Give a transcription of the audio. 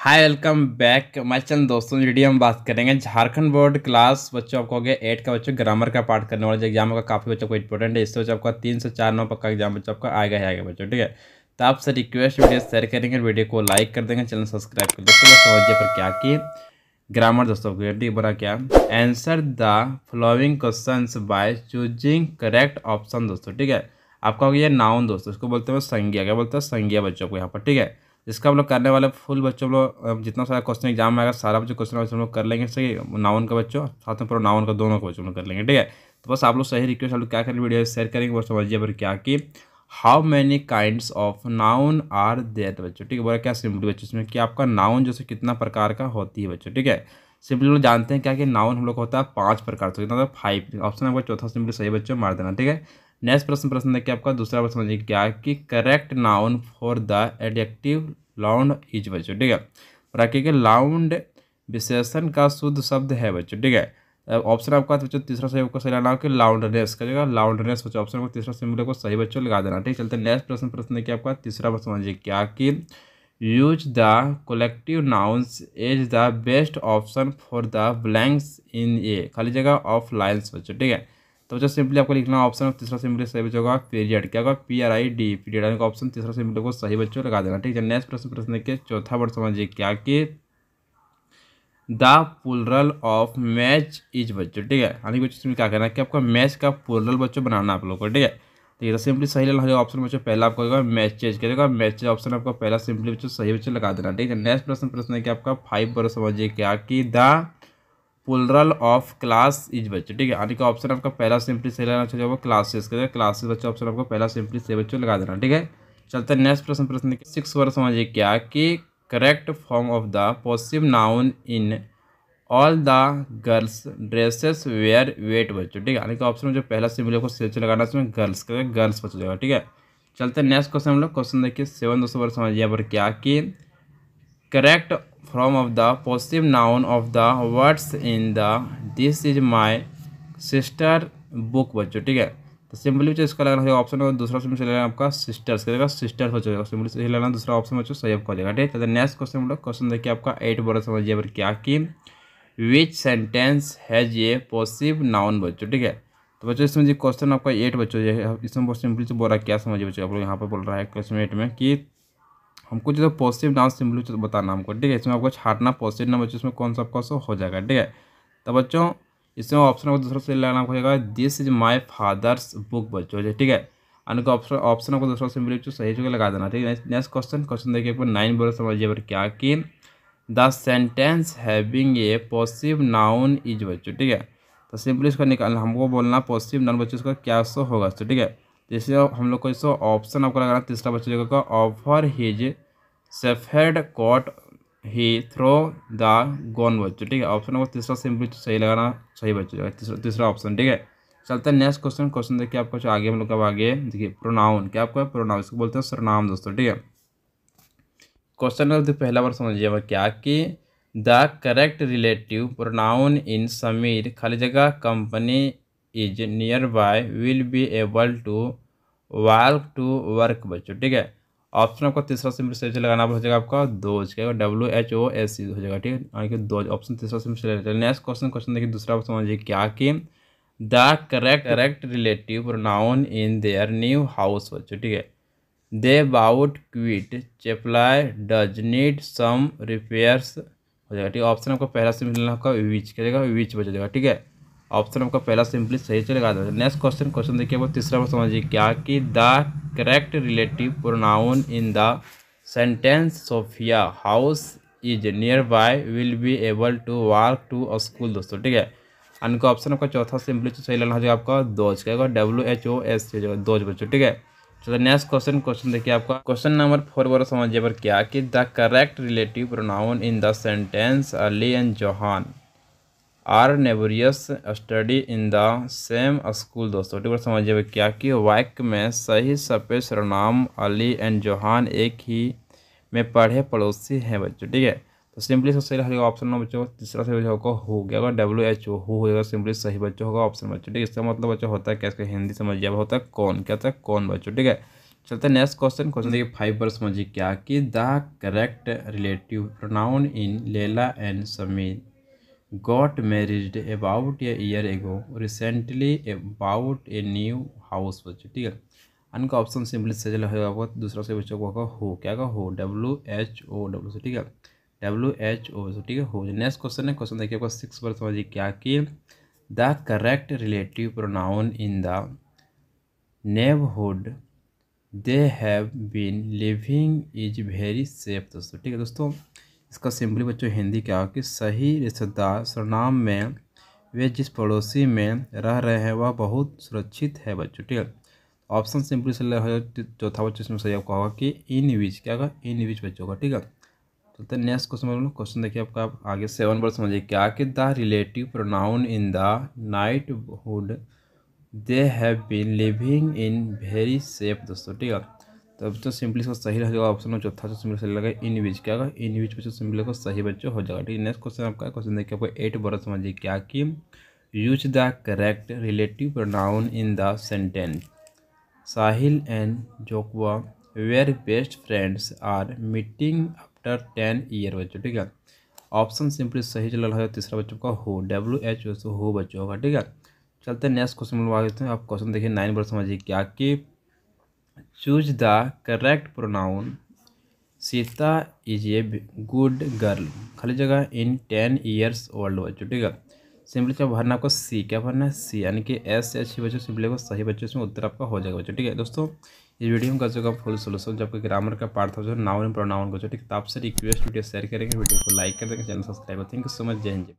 hi welcome back my channel दोस्तों video हम बात करेंगे झारखंड बोर्ड क्लास बच्चों आपको हो गया एट का बच्चों ग्रामर का पार्ट करने वाला एग्जाम का काफ़ी बच्चों को इंपॉर्टेंट है इससे तो बच्चों आपका तीन से चार नौ पक्का एग्जाम बच्चों आपका आएगा ही आएगा बच्चों ठीक है तो आपसे रिक्वेस्ट वीडियो शेयर करेंगे वीडियो को लाइक कर देंगे चैनल सब्सक्राइब कर देते तो समझिए पर क्या किए ग्रामर दोस्तों ठीक बोला क्या answer the following question by choosing correct option दोस्तों ठीक है आपका हो गया नाउन दोस्तों इसको बोलते हैं संज्ञा क्या बोलते हैं संज्ञा बच्चों को यहाँ पर ठीक है इसका हम लोग करने वाले फुल बच्चों लोग जितना सारा क्वेश्चन एग्जाम में आएगा सारा बच्चों क्वेश्चन हम लोग कर लेंगे सही नाउन का बच्चों साथ में पूरा नाउन का दोनों का बच्चों लोग कर लेंगे ठीक है तो बस आप लोग सही रिक्वेस्ट आप लोग क्या करें वीडियो शेयर करेंगे और समझिए पर क्या कि how many kind of noun are there बच्चों ठीक है बोला क्या सिंपल बच्चों इसमें कि आपका नाउन जैसे कितना प्रकार का होती है बच्चों ठीक है सिंपली लोग जानते हैं क्या कि नाउन हम लोग होता है पाँच प्रकार से तो तो है फाइव ऑप्शन नंबर चौथा सिंपली सही बच्चों मार देना ठीक है नेक्स्ट प्रश्न प्रश्न देखिए आपका दूसरा प्रश्न समझिए क्या कि correct noun for the addictive loud is बच्चों ठीक है और आखिर के लाउंड विशेषण का शुद्ध शब्द है बच्चों ठीक है ऑप्शन आपका तो बच्चों तीसरा सही आपको सही लेना कि लाउंडनेस का जगह लाउंडनेस बच्चों ऑप्शन आपको तीसरा सिंपल को सही बच्चों लगा देना ठीक चलते नेक्स्ट प्रश्न प्रश्न देखिए आपका तीसरा प्रश्न समझिए क्या कि use the collective nouns as the best option for the blanks in a खाली जगह ऑफ लाइन्स बच्चों ठीक है तो बच्चों सिंपली आपको लिखना ऑप्शन तीसरा सिंपली सही बच्चों का पीरियड क्या होगा P R I D period का ऑप्शन तीसरा सिंपली को सही बच्चों लगा देना ठीक है नेक्स्ट प्रश्न प्रश्न देखिए चौथा वर्ड समझिए क्या कि the plural of match is बच्चों ठीक है यानी क्या कहना है कि आपका मैच का पुलरल बच्चों बनाना आप लोग को ठीक है ठीक है सिंपली सही लेना ऑप्शन बच्चों पहला आपको होगा मैच चेज करेगा मैच चेंज ऑप्शन आपका पहला सिंपली बच्चों सही बच्चों लगा देना ठीक है नेक्स्ट प्रश्न प्रश्न है कि आपका फाइव बरो समझिए क्या कि the plural of class is बच्चों ठीक है यानी कि ऑप्शन आपका पहला सिंपली सही लेना चाहिए क्लासेस करेगा क्लासेज बच्चों ऑप्शन आपको पहला सिंपली सही बच्चों लगा देना ठीक है चलते हैं नेक्स्ट प्रश्न प्रश्न सिक्स वर्ड समझिए क्या कि correct form of the possessive noun in all the girls dresses were wet बच्चों ठीक है यानी कि ऑप्शन में जो पहला सिंबल को सेच लगाना उसमें गर्ल्स का गर्ल्स बच जाएगा ठीक है चलते हैं नेक्स्ट क्वेश्चन हम लोग क्वेश्चन देखिए सेवन दोस्तों पर समझिए यहाँ पर क्या कि correct from of the positive noun of the words in the this is my sister book बच्चों ठीक है तो सिंपली बच्चों इसका लगाना ऑप्शन दूसरा ऑप्शन चलेगा आपका सिस्टर्स का सिस्टर्स बच्चों जाएगा सिंपली से लगाना दूसरा ऑप्शन बच्चों सही आपको जाएगा ठीक है तो नेक्स्ट क्वेश्चन हम लोग क्वेश्चन देखिए आपका एट बोरा समझिए पर क्या कि which sentence has a possessive noun बच्चों ठीक है तो बच्चों इसमें जो क्वेश्चन आपका एट बच्चों इसमें बहुत सिंपल से बोल रहा है क्या समझिए बच्चों आप लोग यहाँ पर बोल रहा है क्वेश्चन एट में कि हमको जो पॉजिटिव नाउन सिंपली तो बताना हमको ठीक है इसमें आपको छाटना पॉजिटिव नाम बच्चों इसमें कौन सा आपका हो जाएगा ठीक है तो बच्चों इसमें ऑप्शन आपको दूसरा से लेना हो जाएगा this is my father's book बच्चों ठीक है अनको ऑप्शन ऑप्शन आपको दूसरा सिंपली सही जगह लगा देना ठीक है नेक्स्ट क्वेश्चन क्वेश्चन देखिए नाइन बोला समझिए क्या कि the sentence having a possessive noun is बच्चों ठीक है तो सिंपली इसको निकाल हमको बोलना पॉसिव नाउन बच्चों इसका क्या सो होगा तो ठीक है जैसे हम लोग को इसको ऑप्शन आपको लगाना तीसरा बच्चों का ऑफर हिज सेफेड caught he throw the gone बच्चों ठीक है ऑप्शन नंबर तीसरा सिंपली सही लगाना सही बच्चों तीसरा तीसरा ऑप्शन ठीक है चलते हैं नेक्स्ट क्वेश्चन क्वेश्चन देखिए आपको आगे हम लोग का आगे देखिए प्रोनाउन क्या आपको प्रोनाउन इसको बोलते हैं सरनाम दोस्तों ठीक है क्वेश्चन नंबर तो पहला बार समझिए क्या कि the correct relative pronoun in Sameer खाली जगह company is nearby will be able to work to work बच्चों ठीक है ऑप्शन आपका तीसरा सिंपल से लगाना हो जाएगा आपका दो क्या W H O S C हो जाएगा ठीक है हाँ, दो ऑप्शन तीसरा सिंपल नेक्स्ट क्वेश्चन क्वेश्चन देखिए दूसरा समझिए क्या कि the correct correct relative pronoun in their new house बच्चों ठीक है they bought quite cheaply does need some repairs हो जाएगा ठीक है ऑप्शन आपका पहला सिंपल आपका विच करेगा विच बच जाएगा ठीक है ऑप्शन आपका पहला सिंपली सही चलेगा नेक्स्ट क्वेश्चन क्वेश्चन देखिए आपको तीसरा में समझिए क्या कि the correct relative pronoun in the sentence Sophia house is nearby will be able to walk to a school दोस्तों ठीक है अनका ऑप्शन आपका चौथा सिंपली सही लेना हो जाएगा आपका दोज कहेगा W H O S those बच्चों ठीक है चलो नेक्स्ट क्वेश्चन क्वेश्चन देखिए आपका क्वेश्चन नंबर फोर बार समझिए पर क्या कि the correct relative pronoun in the sentence Ali and Johan are neighbours study in the same school दोस्तों ठीक बार समझिए क्या कि वाक्य में सही सफेद सरनाम अली एंड जोहान एक ही में पढ़े पड़ोसी हैं बच्चों ठीक है तो सिंपली सबसे सही रहेगा ऑप्शन नंबर बच्चों तीसरा सही बच्चा होगा हो गया होगा डब्ल्यू एच ओ हो जाएगा सिंपली सही बच्चा होगा ऑप्शन बच्चों ठीक है इसका मतलब बच्चा होता है क्या हिंदी समझ गया होता है कौन क्या होता है कौन बच्चों ठीक है चलते हैं नेक्स्ट क्वेश्चन क्वेश्चन देखिए फाइव पर समझिए क्या कि the correct relative pronoun in Laila and Sameer got marriage about a year ago recently about a new house बच्चों ठीक है अनका ऑप्शन सिंपली सही होगा दूसरा से बच्चों को होगा हो क्या हो W H O W C ठीक है डब्ल्यू एच ओ तो ठीक है हो जाए नेक्स्ट क्वेश्चन है क्वेश्चन देखिए आपका सिक्स पर समझिए क्या कि the correct relative pronoun in the neighbourhood they have been living is very safe दोस्तों ठीक है दोस्तों इसका सिंपली बच्चों हिंदी क्या कि सही रिश्तेदार सरनाम में वे जिस पड़ोसी में रह रहे हैं वह बहुत सुरक्षित है बच्चों ठीक है ऑप्शन सिंपली से चौथा बच्चों इसमें सही आपका होगा कि इन विच क्या होगा इन विच बच्चों का ठीक है चलते तो हैं नेक्स्ट क्वेश्चन में क्वेश्चन देखिए आपका आप आगे सेवन पर समझिए क्या कि the relative pronoun in the knighthood they have been living in very safe दोस्तों ठीक है तब तो सिंपली इसका सही रहेगा ऑप्शन में चौथा जो सिंपली सही लगेगा इन विच क्या होगा इन विच बच्चों सिंपली को सही बच्चों हो जाएगा ठीक है नेक्स्ट क्वेश्चन आपका क्वेश्चन देखिए आपको एट बरस समझिए क्या कि use the correct relative pronoun in the sentence Sahil and जोकवा where best friends are meeting after ten year बच्चों ठीक है ऑप्शन सिंपली सही चल रहा है तीसरा बच्चों का हो डब्ल्यू एच ओ हो बच्चों का ठीक है चलते हैं नेक्स्ट क्वेश्चन में आगे हैं आप क्वेश्चन देखिए नाइन पर समझिए क्या कि choose the correct pronoun Sita is a good girl खाली जगह इन टेन ईयर्स ओल्ड बच्चों ठीक है सिंपली क्या भरना आपको सी क्या भरना है सी यानी कि एस एच e बच्चों सिंपली को सही बच्चों से उत्तर आपका हो जाएगा बच्चों ठीक है दोस्तों ये वीडियो में कर चुका फुल सोल्यूशन जब ग्रामर का पार्ट था जो नाउन प्रोनाउन को जो किताब से रिक्वेस्ट वीडियो शेयर करेंगे वीडियो को लाइक कर देंगे channel subscribe thank you so much जय हिंद